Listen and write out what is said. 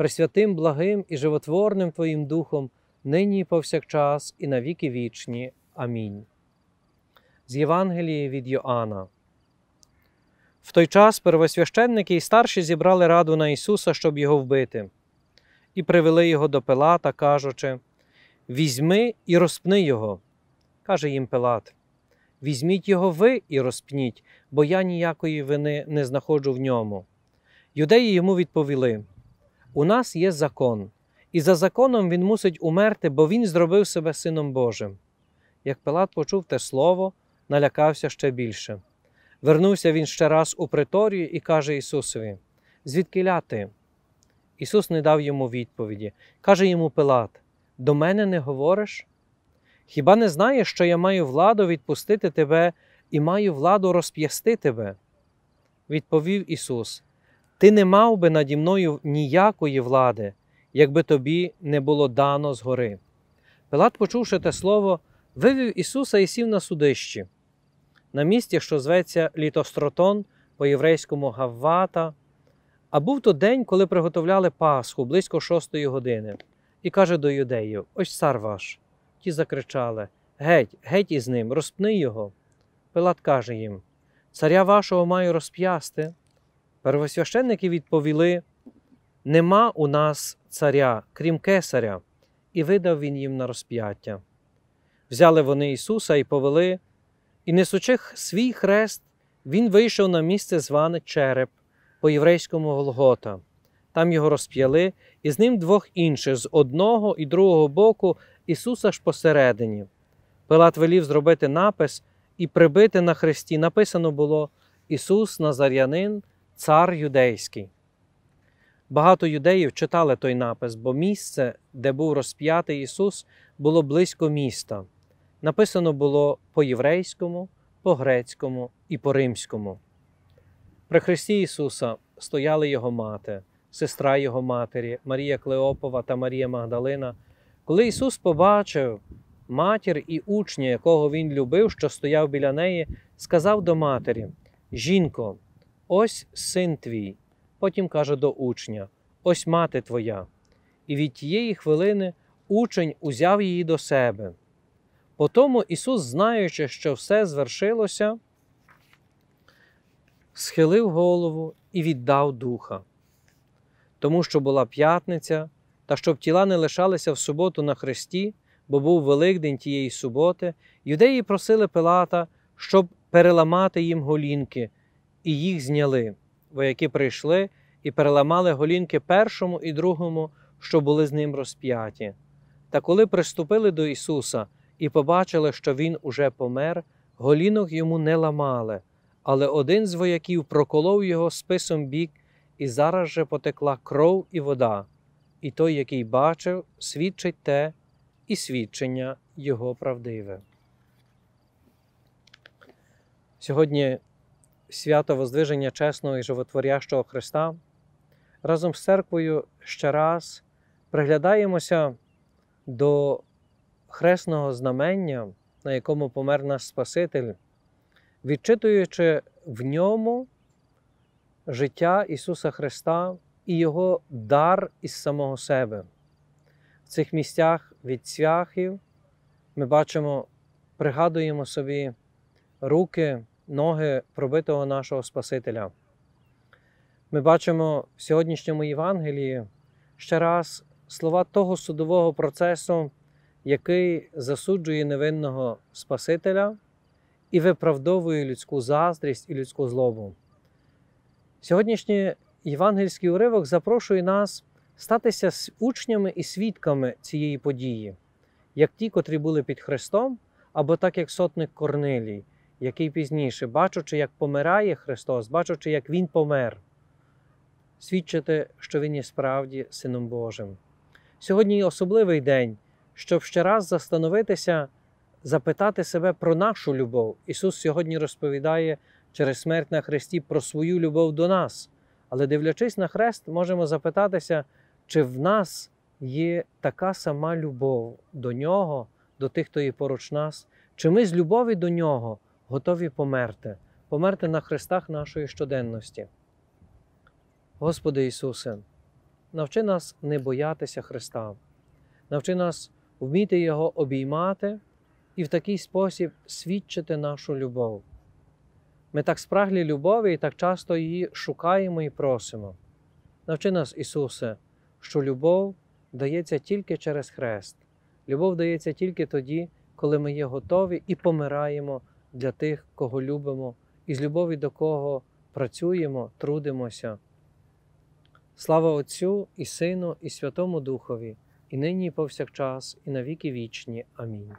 пресвятим благим і животворним Твоїм Духом, нині і повсякчас, і на віки вічні. Амінь. З Євангелії від Йоанна. В той час первосвященники і старші зібрали раду на Ісуса, щоб його вбити, і привели його до Пилата, кажучи: Візьми і розпни його. Каже їм Пилат: Візьміть його ви і розпніть, бо я ніякої вини не знаходжу в ньому. Юдеї йому відповіли: у нас є закон, і за законом він мусить умерти, бо він зробив себе Сином Божим. Як Пилат почув те слово, налякався ще більше. Вернувся він ще раз у приторію і каже Ісусові: Звідки ти? Ісус не дав йому відповіді. Каже йому Пилат: До мене не говориш? Хіба не знаєш, що я маю владу відпустити тебе і маю владу розп'ясти тебе? Відповів Ісус. Ти не мав би наді мною ніякої влади, якби тобі не було дано згори. Пилат, почувши те слово, вивів Ісуса і сів на судищі, на місці, що зветься Літостротон по єврейському Гаввата. А був то день, коли приготовляли Пасху близько шостої години, і каже до юдеїв: Ось цар ваш. Ті закричали: Геть, геть із ним, розпни його. Пилат каже їм: Царя вашого маю розп'ясти. Первосвященники відповіли: Нема у нас царя, крім кесаря, і видав він їм на розп'яття. Взяли вони Ісуса і повели, і, несучи свій хрест, Він вийшов на місце, зване череп по єврейському Голгота. Там його розп'яли, і з ним двох інших з одного і другого боку Ісуса ж посередині. Пилат велів зробити напис і прибити на хресті. Написано було Ісус Назарянин цар юдейський. Багато юдеїв читали той напис, бо місце, де був розп'ятий Ісус, було близько міста. Написано було по єврейському, по грецькому і по римському. При Христі Ісуса стояли Його мати, сестра Його матері, Марія Клеопова та Марія Магдалина. Коли Ісус побачив матір і учня, якого Він любив, що стояв біля неї, сказав до матері: Жінко ось син твій. Потім каже до учня: Ось мати твоя. І від тієї хвилини учень узяв її до себе. По тому Ісус, знаючи, що все звершилося, схилив голову і віддав духа, тому що була п'ятниця, та щоб тіла не лишалися в суботу на хресті, бо був Великдень тієї суботи, юдеї просили Пилата, щоб переламати їм голінки, і їх зняли. Вояки прийшли і переламали голінки першому і другому, що були з ним розп'яті. Та коли приступили до Ісуса і побачили, що Він уже помер, голінок йому не ламали, але один з вояків проколов його списом бік, і зараз же потекла кров і вода. І той, який бачив, свідчить те і свідчення його правдиве. Сьогодні свято Воздвиження чесного і животворящого Христа, разом з церквою ще раз приглядаємося до хресного знамення, на якому помер наш Спаситель, відчитуючи в ньому життя Ісуса Христа і Його дар із самого себе. В цих місцях від цвяхів ми бачимо, пригадуємо собі руки ноги пробитого нашого Спасителя. Ми бачимо в сьогоднішньому Євангелії ще раз слова того судового процесу, який засуджує невинного Спасителя і виправдовує людську заздрість і людську злобу. Сьогоднішній євангельський уривок запрошує нас статися учнями і свідками цієї події, як ті, котрі були під Христом, або так як сотник Корнилій, який пізніше, бачучи, як помирає Христос, бачучи, як Він помер, свідчити, що Він є справді Сином Божим. Сьогодні особливий день, щоб ще раз застановитися, запитати себе про нашу любов. Ісус сьогодні розповідає через смерть на Христі про свою любов до нас. Але дивлячись на хрест, можемо запитатися, чи в нас є така сама любов до Нього, до тих, хто є поруч нас, чи ми з любові до Нього готові померти, померти на хрестах нашої щоденності. Господи Ісусе, навчи нас не боятися Христа, навчи нас вміти Його обіймати і в такий спосіб свідчити нашу любов. Ми так спраглі любові і так часто її шукаємо і просимо. Навчи нас, Ісусе, що любов дається тільки через Хрест, любов дається тільки тоді, коли ми є готові і помираємо для тих, кого любимо, і з любові до кого працюємо, трудимося. Слава Отцю і Сину, і Святому Духові, і нині, і повсякчас, і навіки вічні. Амінь.